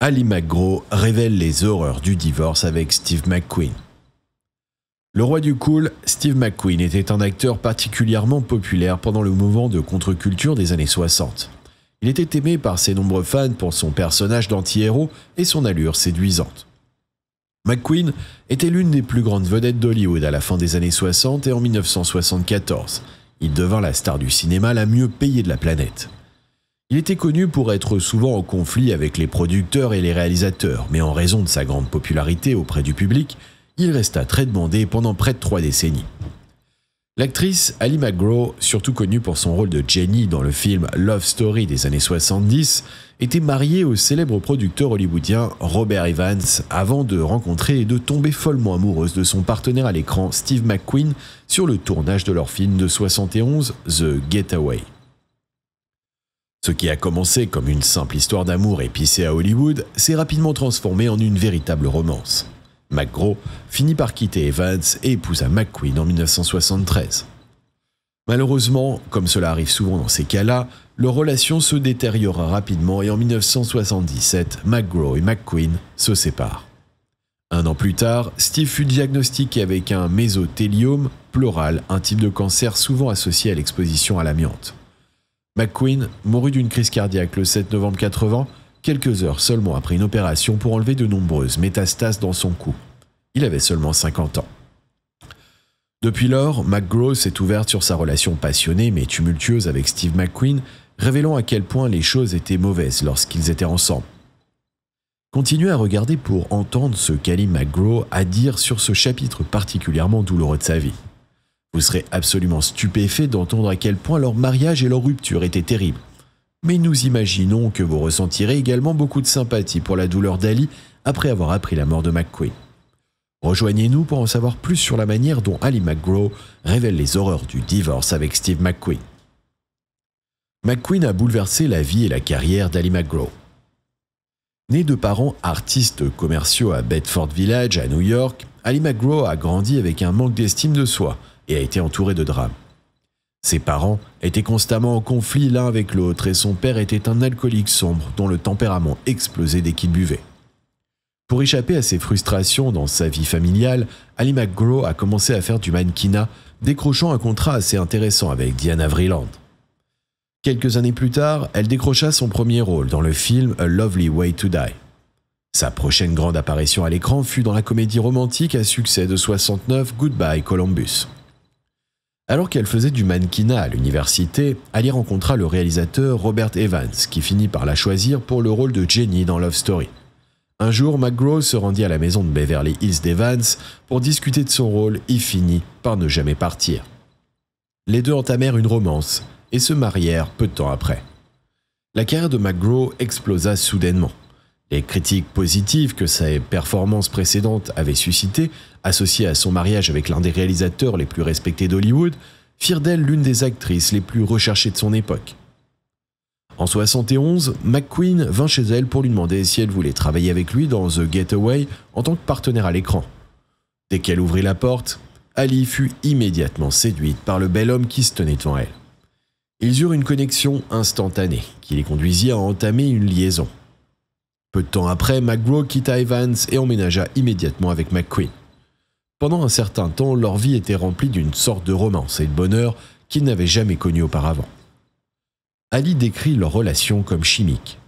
Ali McGraw révèle les horreurs du divorce avec Steve McQueen. Le roi du cool, Steve McQueen, était un acteur particulièrement populaire pendant le mouvement de contre-culture des années 60. Il était aimé par ses nombreux fans pour son personnage d'anti-héros et son allure séduisante. McQueen était l'une des plus grandes vedettes d'Hollywood à la fin des années 60 et en 1974. Il devint la star du cinéma la mieux payée de la planète. Il était connu pour être souvent en conflit avec les producteurs et les réalisateurs, mais en raison de sa grande popularité auprès du public, il resta très demandé pendant près de trois décennies. L'actrice Ali McGraw, surtout connue pour son rôle de Jenny dans le film Love Story des années 70, était mariée au célèbre producteur hollywoodien Robert Evans avant de rencontrer et de tomber follement amoureuse de son partenaire à l'écran Steve McQueen sur le tournage de leur film de 71 The Getaway. Ce qui a commencé comme une simple histoire d'amour épicée à Hollywood s'est rapidement transformé en une véritable romance. McGraw finit par quitter Evans et épousa McQueen en 1973. Malheureusement, comme cela arrive souvent dans ces cas-là, leur relation se détériora rapidement et en 1977, McGraw et McQueen se séparent. Un an plus tard, Steve fut diagnostiqué avec un mésothéliome pleural, un type de cancer souvent associé à l'exposition à l'amiante. McQueen mourut d'une crise cardiaque le 7 novembre 80, quelques heures seulement après une opération pour enlever de nombreuses métastases dans son cou. Il avait seulement 50 ans. Depuis lors, McGraw s'est ouverte sur sa relation passionnée mais tumultueuse avec Steve McQueen, révélant à quel point les choses étaient mauvaises lorsqu'ils étaient ensemble. Continuez à regarder pour entendre ce qu'Ali McGraw a à dire sur ce chapitre particulièrement douloureux de sa vie. Vous serez absolument stupéfait d'entendre à quel point leur mariage et leur rupture étaient terribles. Mais nous imaginons que vous ressentirez également beaucoup de sympathie pour la douleur d'Ali après avoir appris la mort de McQueen. Rejoignez-nous pour en savoir plus sur la manière dont Ali McGraw révèle les horreurs du divorce avec Steve McQueen. McQueen a bouleversé la vie et la carrière d'Ali McGraw. Né de parents artistes commerciaux à Bedford Village, à New York, Ali McGraw a grandi avec un manque d'estime de soi, et a été entouré de drames. Ses parents étaient constamment en conflit l'un avec l'autre et son père était un alcoolique sombre dont le tempérament explosait dès qu'il buvait. Pour échapper à ses frustrations dans sa vie familiale, Ali McGraw a commencé à faire du mannequinat, décrochant un contrat assez intéressant avec Diana Vreeland. Quelques années plus tard, elle décrocha son premier rôle dans le film A Lovely Way to Die. Sa prochaine grande apparition à l'écran fut dans la comédie romantique à succès de 69 Goodbye Columbus. Alors qu'elle faisait du mannequinat à l'université, Ali rencontra le réalisateur Robert Evans, qui finit par la choisir pour le rôle de Jenny dans Love Story. Un jour, McGraw se rendit à la maison de Beverly Hills d'Evans pour discuter de son rôle et finit par ne jamais partir. Les deux entamèrent une romance et se marièrent peu de temps après. La carrière de McGraw explosa soudainement. Les critiques positives que ses performances précédentes avaient suscitées, associées à son mariage avec l'un des réalisateurs les plus respectés d'Hollywood, firent d'elle l'une des actrices les plus recherchées de son époque. En 1971, McQueen vint chez elle pour lui demander si elle voulait travailler avec lui dans The Getaway en tant que partenaire à l'écran. Dès qu'elle ouvrit la porte, Ali fut immédiatement séduite par le bel homme qui se tenait devant elle. Ils eurent une connexion instantanée qui les conduisit à entamer une liaison. Peu de temps après, McGraw quitta Evans et emménagea immédiatement avec McQueen. Pendant un certain temps, leur vie était remplie d'une sorte de romance et de bonheur qu'ils n'avaient jamais connu auparavant. Ali décrit leur relation comme chimique.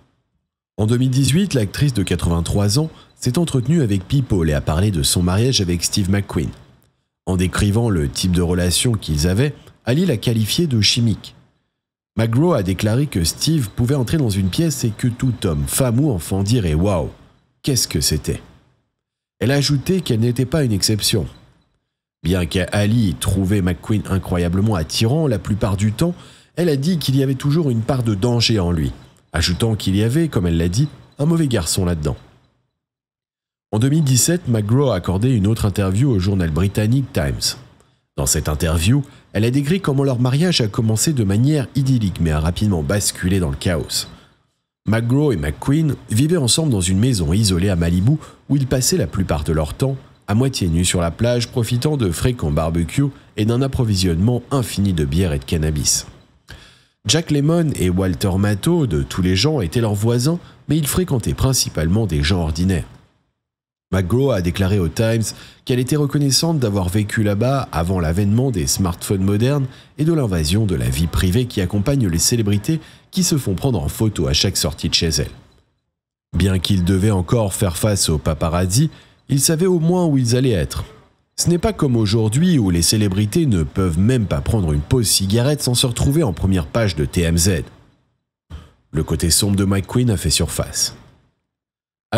En 2018, l'actrice de 83 ans s'est entretenue avec People et a parlé de son mariage avec Steve McQueen. En décrivant le type de relation qu'ils avaient, Ali l'a qualifié de chimique. McGraw a déclaré que Steve pouvait entrer dans une pièce et que tout homme, femme ou enfant dirait Waouh, qu'est-ce que c'était Elle a ajouté qu'elle n'était pas une exception. Bien qu'Ali trouvait McQueen incroyablement attirant la plupart du temps, elle a dit qu'il y avait toujours une part de danger en lui, ajoutant qu'il y avait, comme elle l'a dit, un mauvais garçon là-dedans. En 2017, McGraw a accordé une autre interview au journal britannique Times. Dans cette interview, elle a décrit comment leur mariage a commencé de manière idyllique mais a rapidement basculé dans le chaos. McGraw et McQueen vivaient ensemble dans une maison isolée à Malibu où ils passaient la plupart de leur temps, à moitié nus sur la plage, profitant de fréquents barbecues et d'un approvisionnement infini de bière et de cannabis. Jack Lemon et Walter Matto, de tous les gens, étaient leurs voisins, mais ils fréquentaient principalement des gens ordinaires. McGraw a déclaré au Times qu'elle était reconnaissante d'avoir vécu là-bas avant l'avènement des smartphones modernes et de l'invasion de la vie privée qui accompagne les célébrités qui se font prendre en photo à chaque sortie de chez elles. Bien qu'ils devaient encore faire face aux paparazzi, ils savaient au moins où ils allaient être. Ce n'est pas comme aujourd'hui où les célébrités ne peuvent même pas prendre une pause cigarette sans se retrouver en première page de TMZ. Le côté sombre de Mike Quinn a fait surface.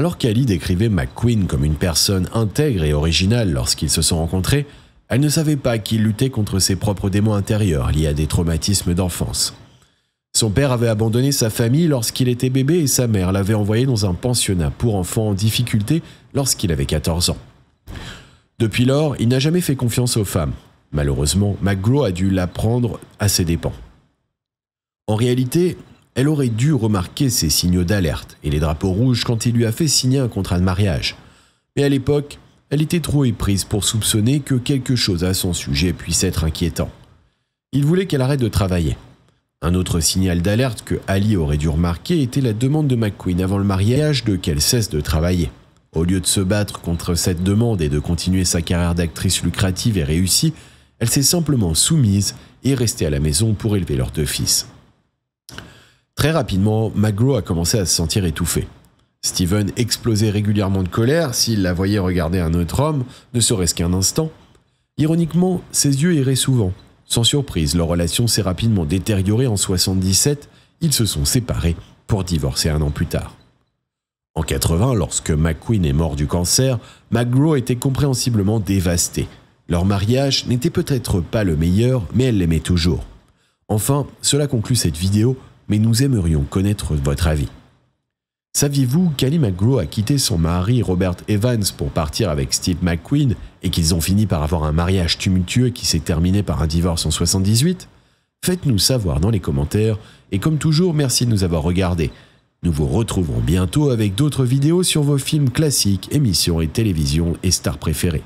Alors qu'Ali décrivait McQueen comme une personne intègre et originale lorsqu'ils se sont rencontrés, elle ne savait pas qu'il luttait contre ses propres démons intérieurs liés à des traumatismes d'enfance. Son père avait abandonné sa famille lorsqu'il était bébé et sa mère l'avait envoyé dans un pensionnat pour enfants en difficulté lorsqu'il avait 14 ans. Depuis lors, il n'a jamais fait confiance aux femmes. Malheureusement, McGraw a dû l'apprendre à ses dépens. En réalité, elle aurait dû remarquer ces signaux d'alerte et les drapeaux rouges quand il lui a fait signer un contrat de mariage. Mais à l'époque, elle était trop éprise pour soupçonner que quelque chose à son sujet puisse être inquiétant. Il voulait qu'elle arrête de travailler. Un autre signal d'alerte que Ali aurait dû remarquer était la demande de McQueen avant le mariage de qu'elle cesse de travailler. Au lieu de se battre contre cette demande et de continuer sa carrière d'actrice lucrative et réussie, elle s'est simplement soumise et restée à la maison pour élever leurs deux fils. Très rapidement, McGraw a commencé à se sentir étouffé. Steven explosait régulièrement de colère s'il la voyait regarder un autre homme, ne serait-ce qu'un instant. Ironiquement, ses yeux iraient souvent. Sans surprise, leur relation s'est rapidement détériorée en 77, ils se sont séparés pour divorcer un an plus tard. En 80, lorsque McQueen est mort du cancer, McGraw était compréhensiblement dévasté. Leur mariage n'était peut-être pas le meilleur, mais elle l'aimait toujours. Enfin, cela conclut cette vidéo, mais nous aimerions connaître votre avis. Saviez-vous qu'Ali McGraw a quitté son mari Robert Evans pour partir avec Steve McQueen et qu'ils ont fini par avoir un mariage tumultueux qui s'est terminé par un divorce en 78 Faites-nous savoir dans les commentaires et comme toujours, merci de nous avoir regardés. Nous vous retrouvons bientôt avec d'autres vidéos sur vos films classiques, émissions et télévisions et stars préférées.